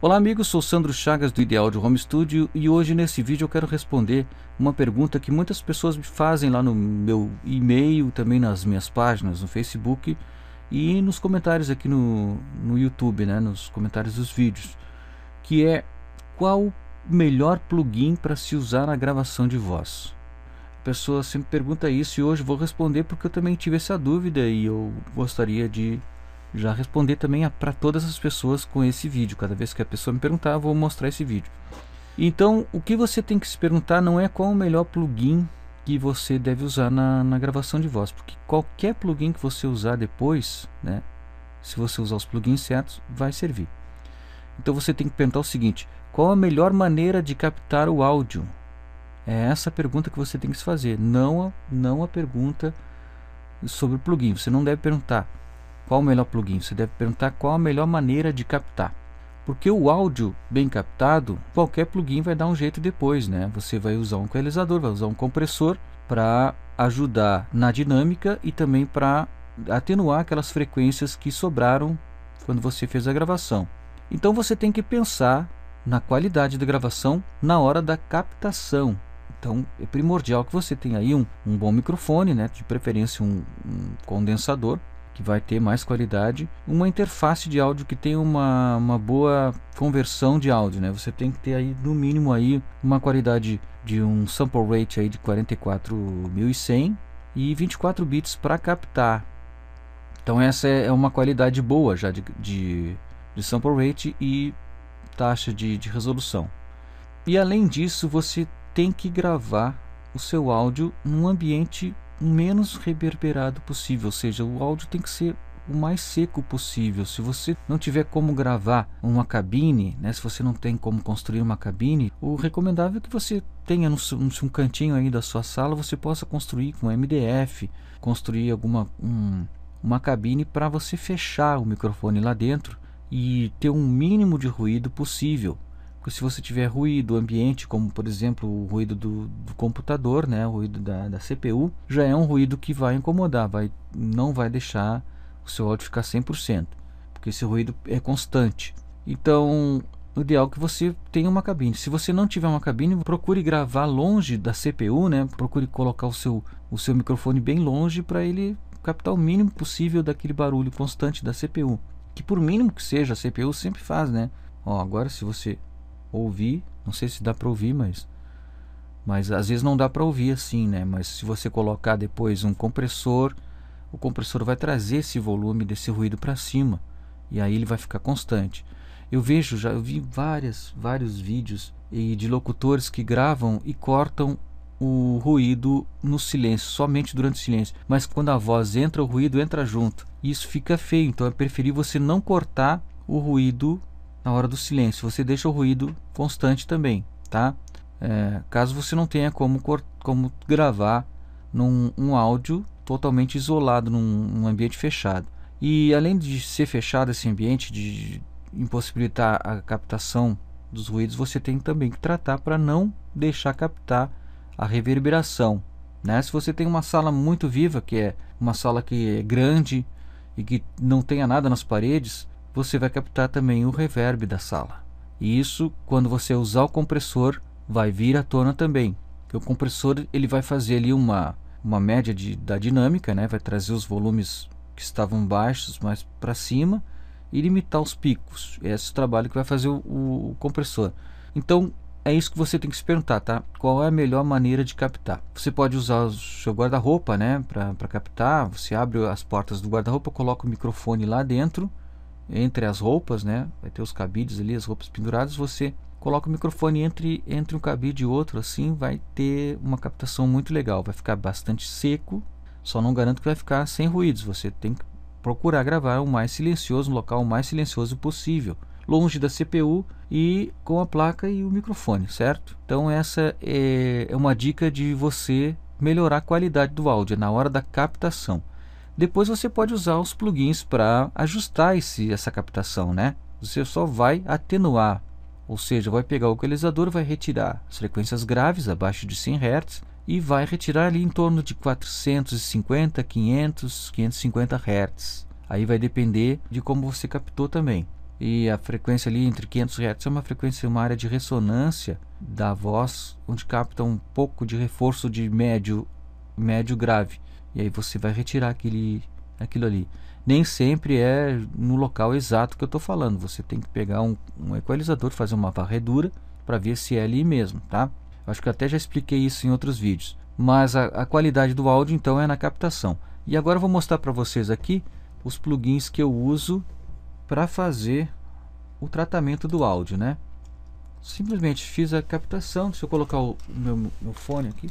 Olá amigos, sou Sandro Chagas do Ideal de Home Studio e hoje nesse vídeo eu quero responder uma pergunta que muitas pessoas me fazem lá no meu e-mail, também nas minhas páginas no Facebook e nos comentários aqui no, no YouTube, né, nos comentários dos vídeos, que é qual o melhor plugin para se usar na gravação de voz? A pessoa sempre pergunta isso e hoje vou responder porque eu também tive essa dúvida e eu gostaria de já responder também para todas as pessoas com esse vídeo. Cada vez que a pessoa me perguntar, eu vou mostrar esse vídeo. Então, o que você tem que se perguntar não é qual o melhor plugin que você deve usar na, na gravação de voz, porque qualquer plugin que você usar depois, né, se você usar os plugins certos, vai servir. Então você tem que perguntar o seguinte: qual a melhor maneira de captar o áudio? É essa a pergunta que você tem que se fazer, não não a pergunta sobre o plugin. Você não deve perguntar qual o melhor plugin? Você deve perguntar qual a melhor maneira de captar. Porque o áudio bem captado, qualquer plugin vai dar um jeito depois, né? Você vai usar um equalizador, vai usar um compressor para ajudar na dinâmica e também para atenuar aquelas frequências que sobraram quando você fez a gravação. Então você tem que pensar na qualidade da gravação na hora da captação. Então é primordial que você tenha aí um, um bom microfone, né? de preferência um, um condensador, que vai ter mais qualidade, uma interface de áudio que tem uma, uma boa conversão de áudio, né? Você tem que ter aí no mínimo aí uma qualidade de um sample rate aí de 44.100 e 24 bits para captar. Então essa é, é uma qualidade boa já de, de, de sample rate e taxa de, de resolução. E além disso, você tem que gravar o seu áudio num ambiente menos reverberado possível, ou seja, o áudio tem que ser o mais seco possível. Se você não tiver como gravar uma cabine, né, se você não tem como construir uma cabine, o recomendável é que você tenha no, no, um cantinho aí da sua sala, você possa construir com MDF, construir alguma um, uma cabine para você fechar o microfone lá dentro e ter um mínimo de ruído possível se você tiver ruído ambiente, como por exemplo o ruído do, do computador, né, o ruído da, da, CPU, já é um ruído que vai incomodar, vai, não vai deixar o seu áudio ficar 100%, porque esse ruído é constante. Então, o ideal é que você tenha uma cabine. Se você não tiver uma cabine, procure gravar longe da CPU, né, procure colocar o seu, o seu microfone bem longe para ele captar o mínimo possível daquele barulho constante da CPU. Que por mínimo que seja, a CPU sempre faz, né? Ó, agora se você ouvir, não sei se dá para ouvir, mas mas às vezes não dá para ouvir assim, né? Mas se você colocar depois um compressor, o compressor vai trazer esse volume desse ruído para cima e aí ele vai ficar constante. Eu vejo já, eu vi várias, vários vídeos e de locutores que gravam e cortam o ruído no silêncio, somente durante o silêncio. Mas quando a voz entra, o ruído entra junto. Isso fica feio, então é preferível você não cortar o ruído na hora do silêncio. Você deixa o ruído constante também, tá? É, caso você não tenha como, como gravar num um áudio totalmente isolado, num, num, ambiente fechado. E além de ser fechado esse ambiente, de impossibilitar a captação dos ruídos, você tem também que tratar para não deixar captar a reverberação. Né? Se você tem uma sala muito viva, que é uma sala que é grande e que não tenha nada nas paredes, você vai captar também o reverb da sala. E isso, quando você usar o compressor, vai vir à tona também. Porque o compressor ele vai fazer ali uma, uma média de, da dinâmica, né? vai trazer os volumes que estavam baixos mais para cima e limitar os picos. É esse é o trabalho que vai fazer o, o, compressor. Então é isso que você tem que se perguntar, tá? Qual é a melhor maneira de captar? Você pode usar o seu guarda-roupa, né, para captar. Você abre as portas do guarda-roupa, coloca o microfone lá dentro entre as roupas, né? Vai ter os cabides ali, as roupas penduradas, você coloca o microfone entre entre um cabide e outro, assim vai ter uma captação muito legal, vai ficar bastante seco, só não garanto que vai ficar sem ruídos, você tem que procurar gravar o mais silencioso, no local o mais silencioso possível, longe da CPU e com a placa e o microfone, certo? Então essa é, é uma dica de você melhorar a qualidade do áudio é na hora da captação. Depois você pode usar os plugins para ajustar esse, essa captação, né? Você só vai atenuar, ou seja, vai pegar o equalizador, vai retirar as frequências graves abaixo de 100 Hz e vai retirar ali em torno de 450, 500, 550 Hz. Aí vai depender de como você captou também. E a frequência ali entre 500 Hz é uma frequência, uma área de ressonância da voz, onde capta um pouco de reforço de médio, médio grave. E aí você vai retirar aquele, aquilo ali. Nem sempre é no local exato que eu estou falando. Você tem que pegar um, um equalizador, fazer uma varredura para ver se é ali mesmo, tá? Acho que até já expliquei isso em outros vídeos. Mas a, a qualidade do áudio então é na captação. E agora eu vou mostrar para vocês aqui os plugins que eu uso para fazer o tratamento do áudio, né? Simplesmente fiz a captação. Deixa eu colocar o meu, meu fone aqui.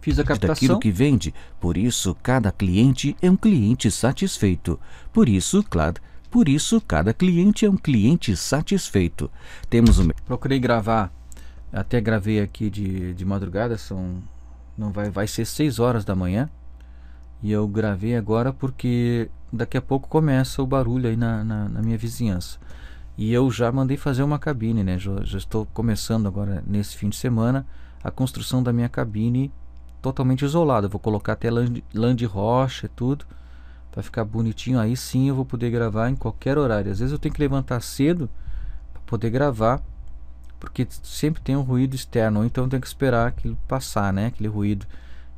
Fiz a captação. daquilo que vende. Por isso, cada cliente é um cliente satisfeito. Por isso, claro, por isso cada cliente é um cliente satisfeito. Temos um... Procurei gravar, até gravei aqui de, de madrugada, são não vai vai ser 6 horas da manhã. E eu gravei agora porque daqui a pouco começa o barulho aí na, na, na minha vizinhança. E eu já mandei fazer uma cabine, né? Já, já estou começando agora nesse fim de semana a construção da minha cabine totalmente isolado. Eu vou colocar até land, rocha e tudo. Pra ficar bonitinho. Aí sim eu vou poder gravar em qualquer horário. Às vezes eu tenho que levantar cedo para poder gravar. Porque sempre tem um ruído externo. Ou então eu tenho que esperar aquilo passar, né? Aquele ruído.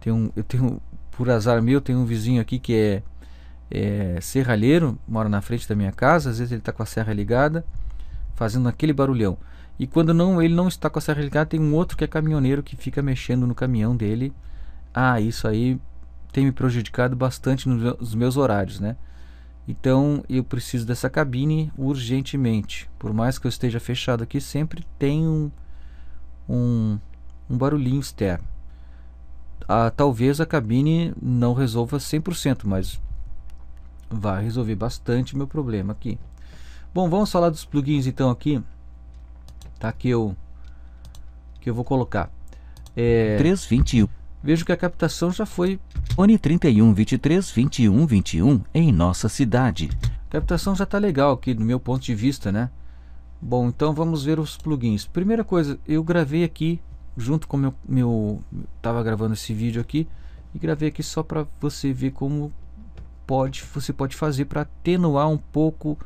Tem um, eu tenho, por azar meu, tem um vizinho aqui que é, é serralheiro. Mora na frente da minha casa. Às vezes ele tá com a serra ligada. Fazendo aquele barulhão. E quando não, ele não está com a serra ligada, tem um outro que é caminhoneiro que fica mexendo no caminhão dele ah, isso aí tem me prejudicado bastante nos meus horários, né? Então eu preciso dessa cabine urgentemente. Por mais que eu esteja fechado aqui, sempre tem um, um, um barulhinho externo. Ah, talvez a cabine não resolva 100%, mas vai resolver bastante meu problema aqui. Bom, vamos falar dos plugins então aqui, tá? Que eu, que eu vou colocar. É... 321 vejo que a captação já foi ONI 31 23 21 21 em nossa cidade. A captação já está legal aqui do meu ponto de vista, né? Bom, então vamos ver os plugins. Primeira coisa, eu gravei aqui junto com meu meu tava gravando esse vídeo aqui e gravei aqui só para você ver como pode você pode fazer para atenuar um pouco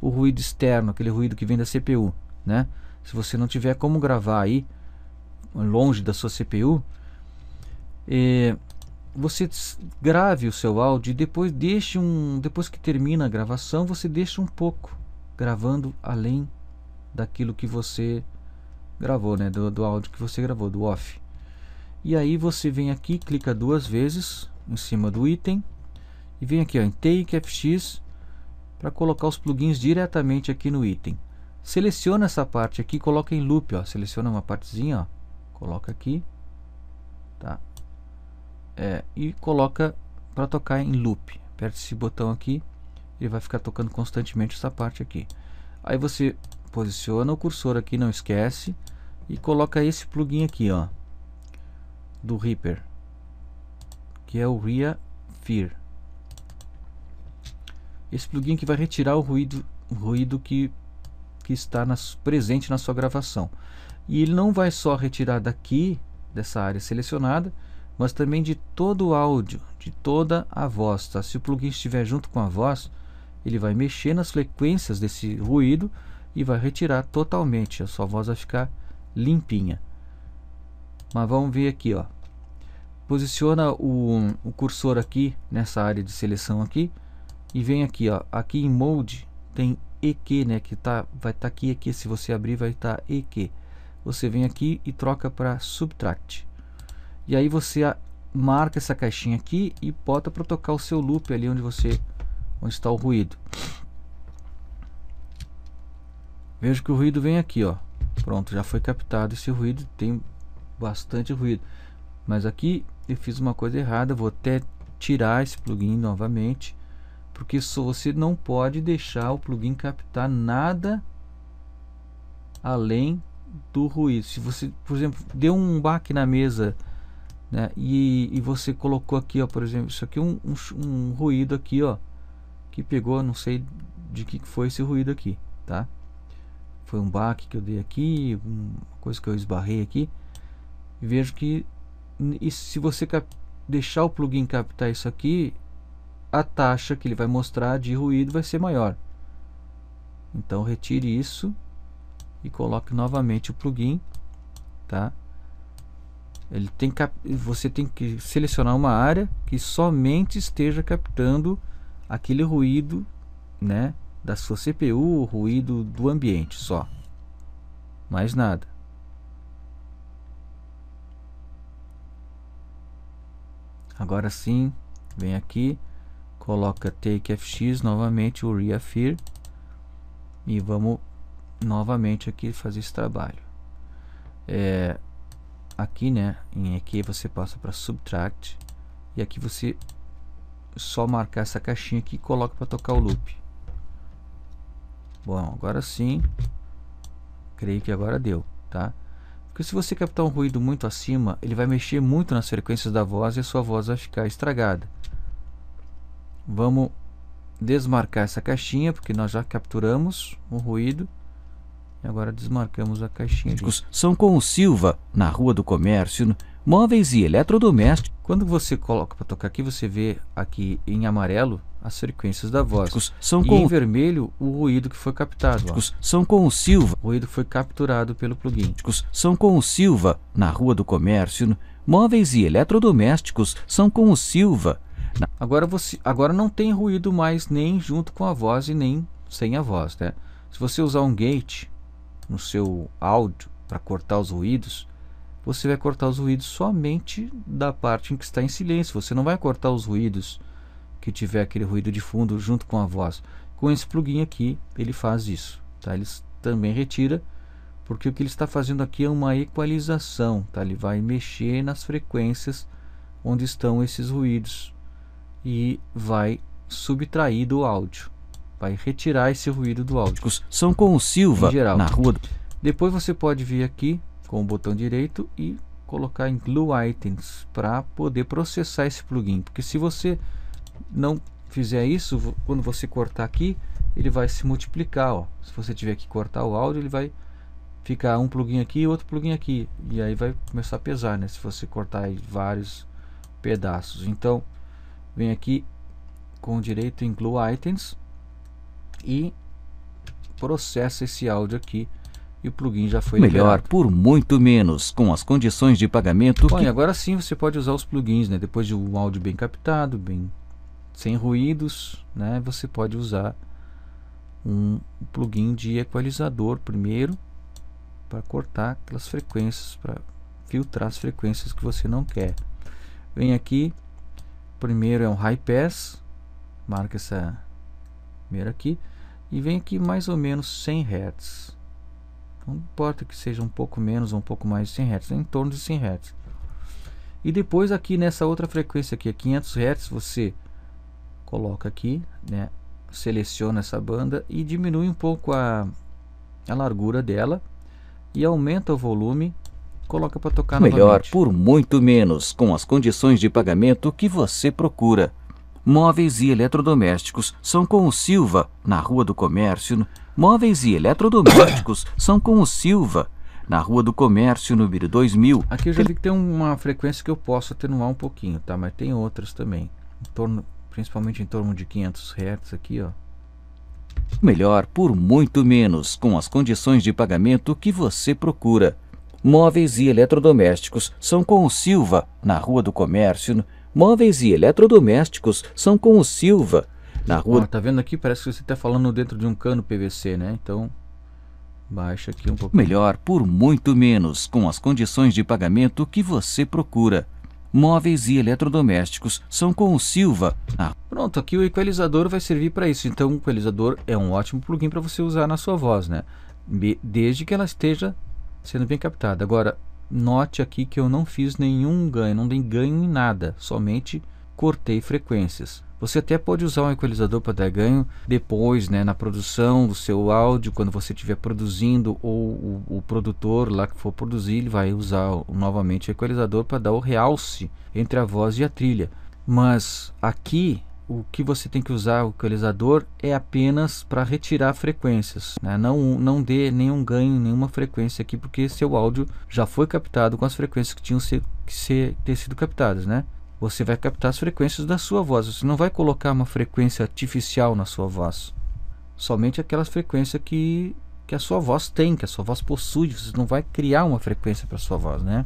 o ruído externo, aquele ruído que vem da CPU, né? Se você não tiver como gravar aí longe da sua CPU, é, você grave o seu áudio e depois deixe um, depois que termina a gravação, você deixa um pouco gravando além daquilo que você gravou, né, do, do áudio que você gravou, do off. E aí você vem aqui, clica duas vezes em cima do item e vem aqui ó, em Take FX para colocar os plugins diretamente aqui no item. Seleciona essa parte aqui, coloca em loop, ó, seleciona uma partezinha, ó, coloca aqui, tá? é, e coloca para tocar em loop. Aperta esse botão aqui, ele vai ficar tocando constantemente essa parte aqui. Aí você posiciona o cursor aqui, não esquece, e coloca esse plugin aqui, ó, do Reaper, que é o Ria Fear. Esse plugin que vai retirar o ruído, o ruído que, que está nas, presente na sua gravação. E ele não vai só retirar daqui, dessa área selecionada, mas também de todo o áudio, de toda a voz. Tá? Se o plugin estiver junto com a voz, ele vai mexer nas frequências desse ruído e vai retirar totalmente. A sua voz vai ficar limpinha. Mas vamos ver aqui, ó. Posiciona o, o cursor aqui nessa área de seleção aqui e vem aqui, ó. Aqui em Mode tem EQ, né? Que tá, vai estar tá aqui, aqui. Se você abrir, vai estar tá EQ. Você vem aqui e troca para Subtract. E aí você marca essa caixinha aqui e bota para tocar o seu loop ali onde você onde está o ruído. Vejo que o ruído vem aqui, ó. Pronto, já foi captado esse ruído, tem bastante ruído. Mas aqui eu fiz uma coisa errada, vou até tirar esse plugin novamente, porque só você não pode deixar o plugin captar nada além do ruído. Se você, por exemplo, deu um baque na mesa né? E, e você colocou aqui, ó, por exemplo, isso aqui é um, um, um ruído aqui, ó, que pegou, não sei de que foi esse ruído aqui, tá? Foi um baque que eu dei aqui, uma coisa que eu esbarrei aqui. E vejo que e se você deixar o plugin captar isso aqui, a taxa que ele vai mostrar de ruído vai ser maior. Então retire isso e coloque novamente o plugin, tá? Ele tem você tem que selecionar uma área que somente esteja captando aquele ruído, né, da sua CPU, o ruído do ambiente só. Mais nada. Agora sim, vem aqui, coloca takefx novamente o reaffir e vamos novamente aqui fazer esse trabalho. É, aqui, né, em aqui você passa para subtract e aqui você só marcar essa caixinha aqui e coloca para tocar o loop. Bom, agora sim, creio que agora deu, tá? Porque se você captar um ruído muito acima, ele vai mexer muito nas frequências da voz e a sua voz vai ficar estragada. Vamos desmarcar essa caixinha, porque nós já capturamos o ruído. Agora desmarcamos a caixinha. Gente. São com o Silva, na Rua do Comércio, móveis e eletrodomésticos. Quando você coloca para tocar aqui, você vê aqui em amarelo as frequências da voz. São com... E em vermelho o ruído que foi captado. Ó. São com o Silva. O ruído foi capturado pelo plugin. São com o Silva, na Rua do Comércio, móveis e eletrodomésticos. São com o Silva. Agora, você... Agora não tem ruído mais nem junto com a voz e nem sem a voz, né? Se você usar um gate, no seu áudio para cortar os ruídos, você vai cortar os ruídos somente da parte em que está em silêncio. Você não vai cortar os ruídos que tiver aquele ruído de fundo junto com a voz. Com esse plugin aqui, ele faz isso. Tá? Ele também retira, porque o que ele está fazendo aqui é uma equalização. Tá? Ele vai mexer nas frequências onde estão esses ruídos e vai subtrair do áudio vai retirar esse ruído do áudio. São com o Silva, na rua. Do... Depois você pode vir aqui com o botão direito e colocar em Glue Items para poder processar esse plugin. Porque se você não fizer isso, quando você cortar aqui, ele vai se multiplicar. Ó. Se você tiver que cortar o áudio, ele vai ficar um plugin aqui e outro plugin aqui. E aí vai começar a pesar, né? Se você cortar vários pedaços. Então, vem aqui com o direito em Glue Items e processa esse áudio aqui e o plugin já foi melhor liberado. por muito menos com as condições de pagamento. Bom, que... agora sim você pode usar os plugins, né? Depois de um áudio bem captado, bem sem ruídos, né? Você pode usar um plugin de equalizador primeiro para cortar aquelas frequências, para filtrar as frequências que você não quer. Vem aqui, primeiro é um high pass, marca essa primeira aqui e vem aqui mais ou menos 100 Hz. Não importa que seja um pouco menos ou um pouco mais de 100 Hz, é em torno de 100 Hz. E depois aqui nessa outra frequência aqui, 500 Hz, você coloca aqui, né, seleciona essa banda e diminui um pouco a, a largura dela e aumenta o volume, coloca para tocar Melhor novamente. por muito menos com as condições de pagamento que você procura. Móveis e eletrodomésticos são com o Silva, na Rua do Comércio. Móveis e eletrodomésticos são com o Silva, na Rua do Comércio, número 2000. Aqui eu já vi que tem uma frequência que eu posso atenuar um pouquinho, tá? Mas tem outras também. Em torno, principalmente em torno de 500 Hz aqui, ó. Melhor por muito menos, com as condições de pagamento que você procura. Móveis e eletrodomésticos são com o Silva, na Rua do Comércio, Móveis e eletrodomésticos são com o Silva, na rua. Ah, tá vendo aqui? Parece que você está falando dentro de um cano PVC, né? Então. Baixa aqui um pouco. Melhor por muito menos, com as condições de pagamento que você procura. Móveis e eletrodomésticos são com o Silva. Ah. Pronto, aqui o equalizador vai servir para isso. Então, o equalizador é um ótimo plugin para você usar na sua voz, né? Desde que ela esteja sendo bem captada. Agora, Note aqui que eu não fiz nenhum ganho, não dei ganho em nada, somente cortei frequências. Você até pode usar um equalizador para dar ganho depois, né, na produção do seu áudio, quando você estiver produzindo ou o, o, produtor lá que for produzir, ele vai usar novamente o equalizador para dar o realce entre a voz e a trilha. Mas aqui o que você tem que usar o equalizador é apenas para retirar frequências, né? não, não dê nenhum ganho, nenhuma frequência aqui, porque seu áudio já foi captado com as frequências que tinham ser, que ser, ter sido captadas, né? Você vai captar as frequências da sua voz, você não vai colocar uma frequência artificial na sua voz, somente aquelas frequências que, que a sua voz tem, que a sua voz possui, você não vai criar uma frequência para a sua voz, né?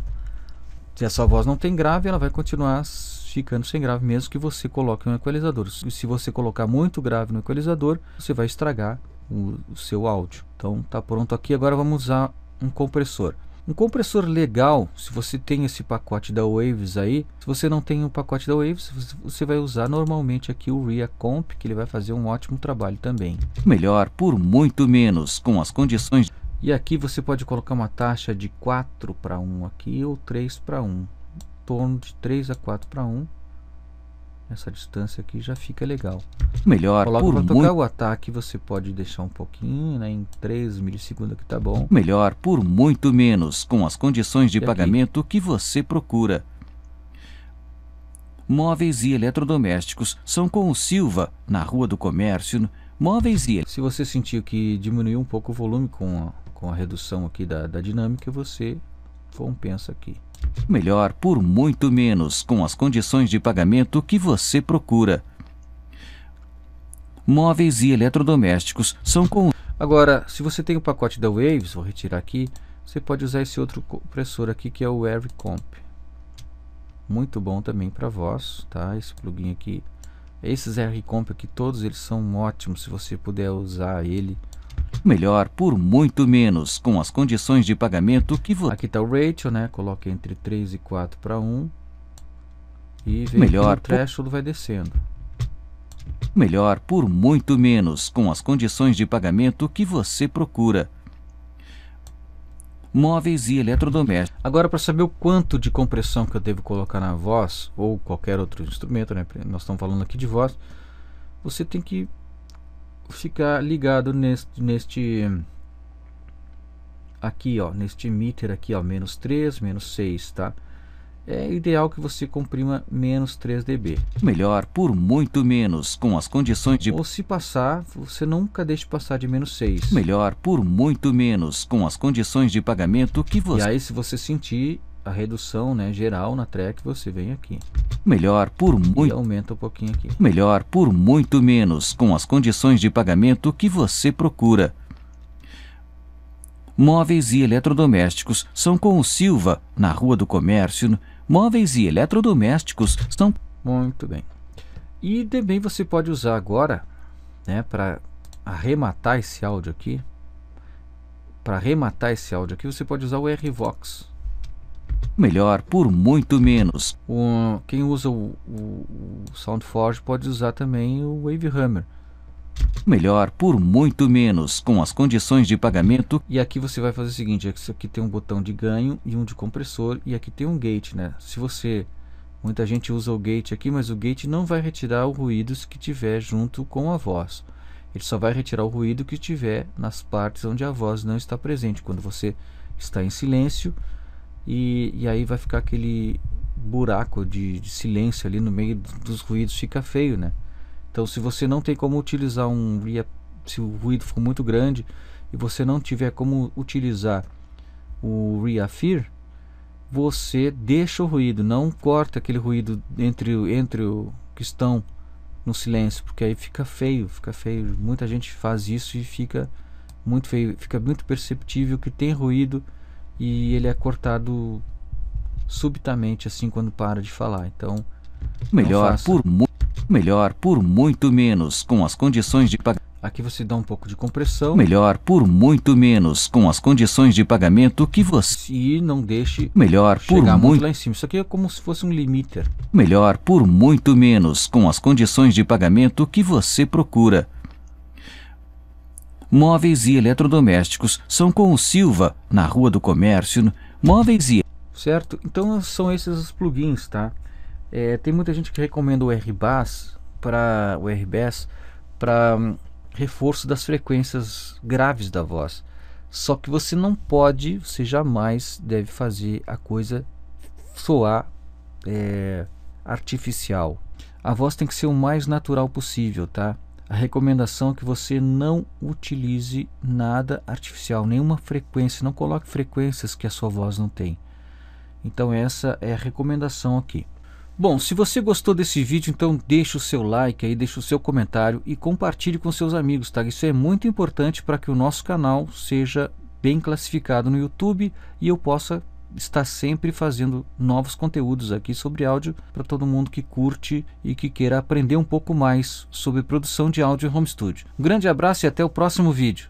Se a sua voz não tem grave, ela vai continuar ficando sem grave, mesmo que você coloque um equalizador. Se você colocar muito grave no equalizador, você vai estragar o, o seu áudio. Então tá pronto aqui, agora vamos usar um compressor. Um compressor legal, se você tem esse pacote da Waves aí, se você não tem o pacote da Waves, você vai usar normalmente aqui o RIA Comp, que ele vai fazer um ótimo trabalho também. Melhor por muito menos, com as condições... E aqui você pode colocar uma taxa de 4 para 1 aqui ou 3 para 1. Em torno de 3 a 4 para 1. Essa distância aqui já fica legal. Melhor, Coloca por muito... tocar o ataque você pode deixar um pouquinho, né, em 3 milissegundos que tá bom. Melhor, por muito menos, com as condições de e pagamento aqui? que você procura. Móveis e eletrodomésticos são com o Silva, na Rua do Comércio, móveis e... Se você sentiu que diminuiu um pouco o volume com com a redução aqui da, da dinâmica, você compensa aqui. Melhor por muito menos com as condições de pagamento que você procura. Móveis e eletrodomésticos são com... Agora, se você tem o pacote da Waves, vou retirar aqui, você pode usar esse outro compressor aqui que é o Air Comp. Muito bom também para voz, tá? Esse plugin aqui. Esses Air Comp aqui, todos eles são ótimos se você puder usar ele melhor por muito menos, com as condições de pagamento que você... Aqui está o ratio, né? Coloque entre 3 e 4 para 1. E vê melhor que o threshold vai descendo. Melhor por muito menos, com as condições de pagamento que você procura. Móveis e eletrodomésticos. Agora, para saber o quanto de compressão que eu devo colocar na voz, ou qualquer outro instrumento, né? nós estamos falando aqui de voz, você tem que ficar ligado neste, neste aqui ó, neste meter aqui ó, menos 3, menos 6, tá? É ideal que você comprima menos 3 dB. Melhor por muito menos, com as condições de... Ou se passar, você nunca deixe passar de menos 6. Melhor por muito menos, com as condições de pagamento que você... E aí se você sentir, a redução né, geral na track, você vem aqui. Melhor por muito. E aumenta um pouquinho aqui. Melhor por muito menos com as condições de pagamento que você procura. Móveis e eletrodomésticos são com o Silva, na Rua do Comércio. Móveis e eletrodomésticos são. Muito bem. E também você pode usar agora, né, para arrematar esse áudio aqui. Para arrematar esse áudio aqui, você pode usar o RVox melhor por muito menos. O, quem usa o, o, o SoundForge pode usar também o Wavehammer. Melhor por muito menos com as condições de pagamento. E aqui você vai fazer o seguinte: é aqui tem um botão de ganho e um de compressor, e aqui tem um gate, né? Se você. Muita gente usa o gate aqui, mas o gate não vai retirar os ruídos que tiver junto com a voz. Ele só vai retirar o ruído que tiver nas partes onde a voz não está presente. Quando você está em silêncio, e, e aí vai ficar aquele buraco de, de silêncio ali no meio dos ruídos, fica feio, né? Então, se você não tem como utilizar um se o ruído for muito grande e você não tiver como utilizar o reafir, você deixa o ruído, não corta aquele ruído entre entre o que estão no silêncio, porque aí fica feio, fica feio. Muita gente faz isso e fica muito feio, fica muito perceptível que tem ruído e ele é cortado subitamente assim quando para de falar. Então, melhor por melhor por muito menos com as condições de pagamento. Aqui você dá um pouco de compressão. Melhor por muito menos com as condições de pagamento que você. E não deixe melhor por muito, muito lá em cima. Isso aqui é como se fosse um limiter. Melhor por muito menos com as condições de pagamento que você procura. Móveis e eletrodomésticos são com o Silva, na Rua do Comércio, móveis e... Certo? Então são esses os plugins, tá? É, tem muita gente que recomenda o RBAS para o RBAS para hum, reforço das frequências graves da voz. Só que você não pode, você jamais deve fazer a coisa soar é, artificial. A voz tem que ser o mais natural possível, tá? a recomendação é que você não utilize nada artificial, nenhuma frequência, não coloque frequências que a sua voz não tem. Então essa é a recomendação aqui. Bom, se você gostou desse vídeo, então deixe o seu like aí, deixe o seu comentário e compartilhe com seus amigos, tá? Isso é muito importante para que o nosso canal seja bem classificado no YouTube e eu possa está sempre fazendo novos conteúdos aqui sobre áudio para todo mundo que curte e que queira aprender um pouco mais sobre produção de áudio em home studio. Um grande abraço e até o próximo vídeo.